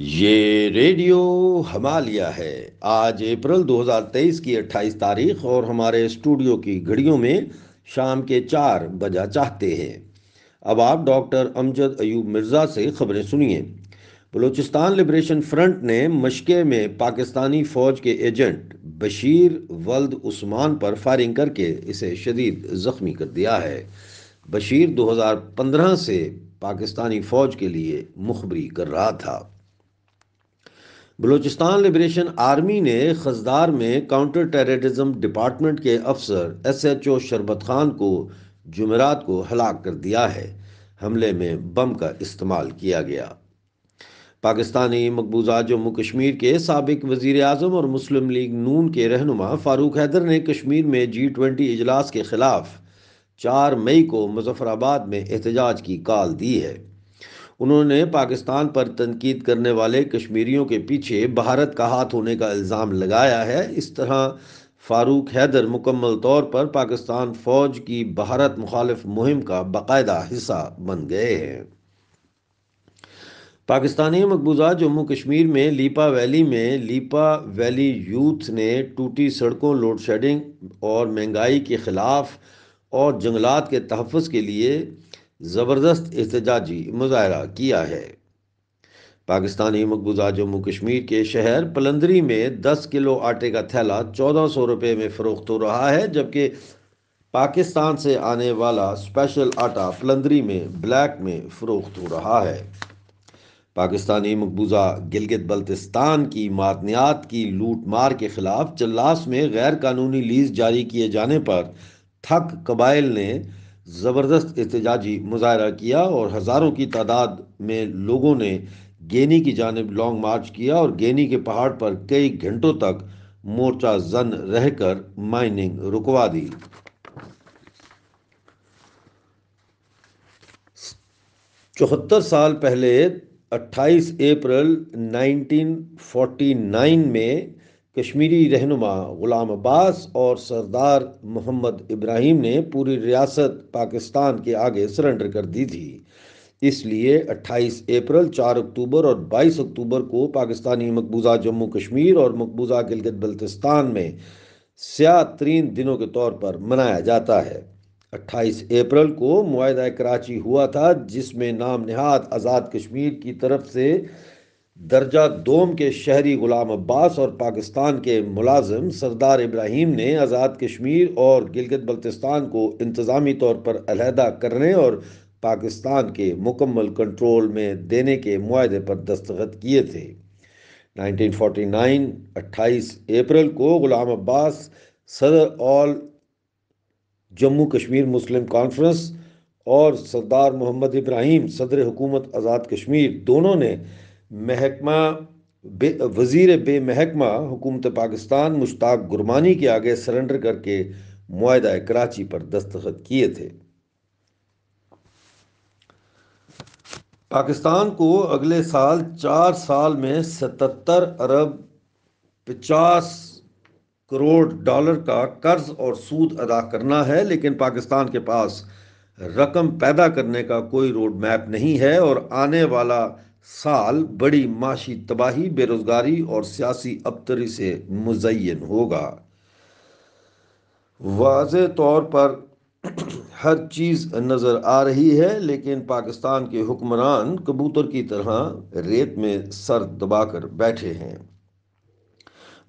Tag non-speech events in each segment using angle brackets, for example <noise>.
ये रेडियो हमालिया है आज अप्रैल 2023 की 28 तारीख और हमारे स्टूडियो की घड़ियों में शाम के चार बजा चाहते हैं अब आप डॉक्टर अमजद अयूब मिर्ज़ा से खबरें सुनिए बलूचिस्तान लिबरेशन फ्रंट ने मशक़े में पाकिस्तानी फ़ौज के एजेंट बशीर वल्द उस्मान पर फायरिंग करके इसे शदीद ज़ख्मी कर दिया है बशीर 2015 से पाकिस्तानी फ़ौज के लिए मुखबरी कर रहा था बलूचिस्तान लिबरेशन आर्मी ने खजदार में काउंटर टेररिज्म डिपार्टमेंट के अफसर एस एच ओ शरबत खान को जुमेरात को हलाक कर दिया है हमले में बम का इस्तेमाल किया गया पाकिस्तानी मकबूजा जम्मू कश्मीर के सबक वजीर अजम और मुस्लिम लीग नून के रहनुमा फारूक हैदर ने कश्मीर में जी ट्वेंटी इजलास के खिलाफ चार मई को मुजफ्फराबाद में एहतजाज की काल दी है उन्होंने पाकिस्तान पर तनकीद करने वाले कश्मीरियों के पीछे भारत का हाथ होने का इल्ज़ाम लगाया है इस तरह फारूक हैदर मुकम्मल तौर पर पाकिस्तान फ़ौज की भारत मुखालफ मुहिम का बाकायदा हिस्सा बन गए हैं पाकिस्तानी मकबूजा जम्मू कश्मीर में लीपा वैली में लीपा वैली यूथ ने टूटी सड़कों लोड शेडिंग और महंगाई के ख़िलाफ़ और जंगलात के तहफ़ के लिए ज़बरदस्त एहतजाजी मुजाहरा किया है पाकिस्तानी मकबूजा जम्मू कश्मीर के शहर पलंदरी में 10 किलो आटे का थैला 1400 रुपए में फ़रोख्त हो रहा है जबकि पाकिस्तान से आने वाला स्पेशल आटा पलंदरी में ब्लैक में फ़रोख्त हो रहा है पाकिस्तानी मकबूजा गिलगित बल्तिस्तान की मादनियात की लूट मार के ख़िलाफ़ चल्लास में गैर कानूनी लीज जारी किए जाने पर थक कबाइल ने ज़बरदस्त एहतजाजी मुजाहरा किया और हज़ारों की तादाद में लोगों ने गेनी की जानब लॉन्ग मार्च किया और गेनी के पहाड़ पर कई घंटों तक मोर्चा जन रहकर माइनिंग रुकवा दी चौहत्तर साल पहले 28 अप्रैल 1949 में कश्मीरी रहनुमा ग़ुलाम अब्बास और सरदार मोहम्मद इब्राहिम ने पूरी रियासत पाकिस्तान के आगे सरेंडर कर दी थी इसलिए 28 अप्रैल 4 अक्टूबर और 22 अक्टूबर को पाकिस्तानी मकबूजा जम्मू कश्मीर और मकबूजा गिलगित बल्तिस्तान में स्या तरीन दिनों के तौर पर मनाया जाता है 28 अप्रैल को माहदा कराची हुआ था जिसमें नाम नहाद आज़ाद कश्मीर की तरफ से दर्जा दोम के शहरी ग़ुलाम अब्बास और पाकिस्तान के मुलाजम सरदार इब्राहिम ने आज़ाद कश्मीर और गिलगित बल्तिस्तान को इंतज़ामी तौर पर अलहदा करने और पाकिस्तान के मुकम्मल कंट्रोल में देने के माहदे पर दस्तखत किए थे 1949 28 अप्रैल को ग़ुलाम अब्बास सदर all Jammu Kashmir Muslim conference और सरदार मोहम्मद इब्राहिम सदर हुकूमत आज़ाद कश्मीर दोनों ने महकमा बे वज़ीर बे महकमा हुकूमत पाकिस्तान मुश्ताक गुरमानी के आगे सरेंडर करके माहा कराची पर दस्तखत किए थे पाकिस्तान को अगले साल चार साल में सतहत्तर अरब पचास करोड़ डॉलर का कर्ज और सूद अदा करना है लेकिन पाकिस्तान के पास रकम पैदा करने का कोई रोड मैप नहीं है और आने वाला साल बड़ी माशी तबाही बेरोजगारी और सियासी अबतरी से मुजयन होगा वाज तौर पर <clears throat> हर चीज़ नज़र आ रही है लेकिन पाकिस्तान के हुक्मरान कबूतर की तरह रेत में सर दबाकर बैठे हैं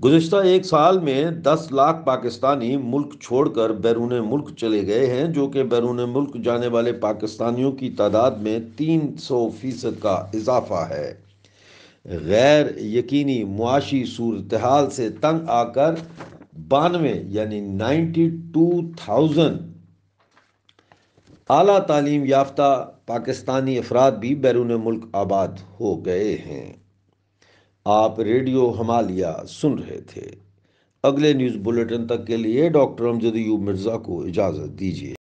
गुजशत एक साल में 10 लाख पाकिस्तानी मुल्क छोड़कर बैरून मुल्क चले गए हैं जो कि बैरून मुल्क जाने वाले पाकिस्तानियों की तादाद में तीन सौ फीसद का इजाफा है गैर यकीनी मुआशी सूरत हाल से तंग आकर बानवे यानी नाइन्टी टू थाउजेंड अली तालीम याफ्ता पाकिस्तानी अफराद भी बैरून मुल्क आबाद हो गए हैं आप रेडियो हमालिया सुन रहे थे अगले न्यूज़ बुलेटिन तक के लिए डॉक्टर अमजद यू मिर्ज़ा को इजाज़त दीजिए